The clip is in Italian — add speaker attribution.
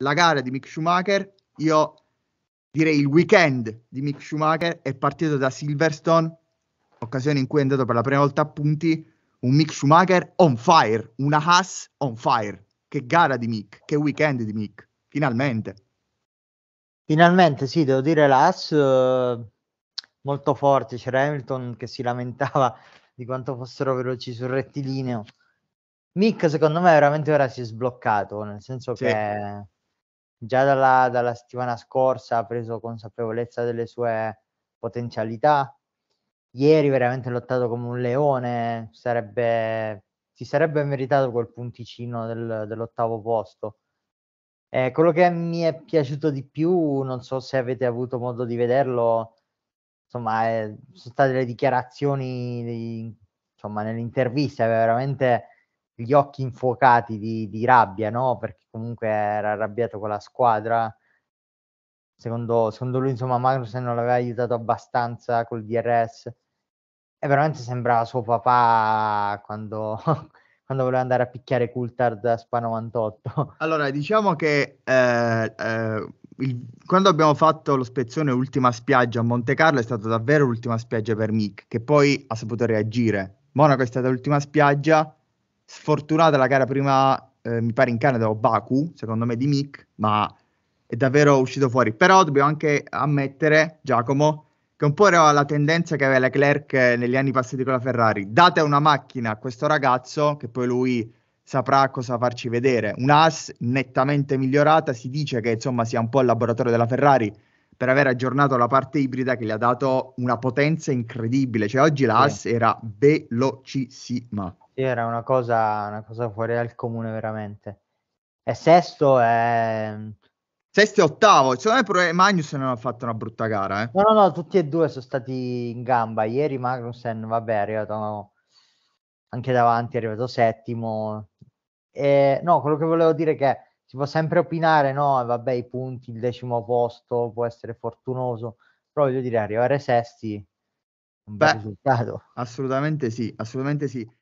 Speaker 1: la gara di Mick Schumacher, io direi il weekend di Mick Schumacher è partito da Silverstone, occasione in cui è andato per la prima volta a punti, un Mick Schumacher on fire, una Haas on fire. Che gara di Mick, che weekend
Speaker 2: di Mick, finalmente. Finalmente, sì, devo dire la Haas eh, molto forte, c'era Hamilton che si lamentava di quanto fossero veloci sul rettilineo. Mick secondo me veramente ora si è sbloccato, nel senso sì. che già dalla, dalla settimana scorsa ha preso consapevolezza delle sue potenzialità. Ieri veramente ha lottato come un leone, sarebbe, si sarebbe meritato quel punticino del, dell'ottavo posto. Eh, quello che mi è piaciuto di più, non so se avete avuto modo di vederlo, insomma, è, eh, sono state le dichiarazioni, di, insomma, nell'intervista, veramente gli occhi infuocati di, di rabbia, no? Perché comunque era arrabbiato con la squadra. Secondo, secondo lui, insomma, Magnussen non l'aveva aiutato abbastanza col DRS. E veramente sembrava suo papà quando, quando voleva andare a picchiare Coulthard a Spa 98. Allora, diciamo
Speaker 1: che eh, eh, il, quando abbiamo fatto lo spezzone Ultima spiaggia a Monte Carlo è stata davvero l'ultima spiaggia per Mick, che poi ha saputo reagire. Monaco è stata l'ultima spiaggia sfortunata la gara prima, eh, mi pare in Canada o Baku, secondo me di Mick, ma è davvero uscito fuori. Però dobbiamo anche ammettere, Giacomo, che un po' era la tendenza che aveva Leclerc negli anni passati con la Ferrari. Date una macchina a questo ragazzo che poi lui saprà cosa farci vedere. Un'AS nettamente migliorata, si dice che insomma sia un po' il laboratorio della Ferrari per aver aggiornato la parte ibrida che gli ha dato una potenza incredibile. Cioè oggi l'AS sì. era velocissima.
Speaker 2: Sì, era una cosa, una cosa fuori dal comune veramente. E sesto è... Sesto e ottavo, secondo me però Magnussen non ha fatto una brutta gara. Eh. No, no, no, tutti e due sono stati in gamba. Ieri Magnussen, vabbè, è arrivato anche davanti, è arrivato settimo. E, no, quello che volevo dire è che si può sempre opinare, no, vabbè, i punti, il decimo posto può essere fortunoso, però voglio dire, arrivare sesti è un Beh, bel risultato.
Speaker 1: Assolutamente sì, assolutamente sì.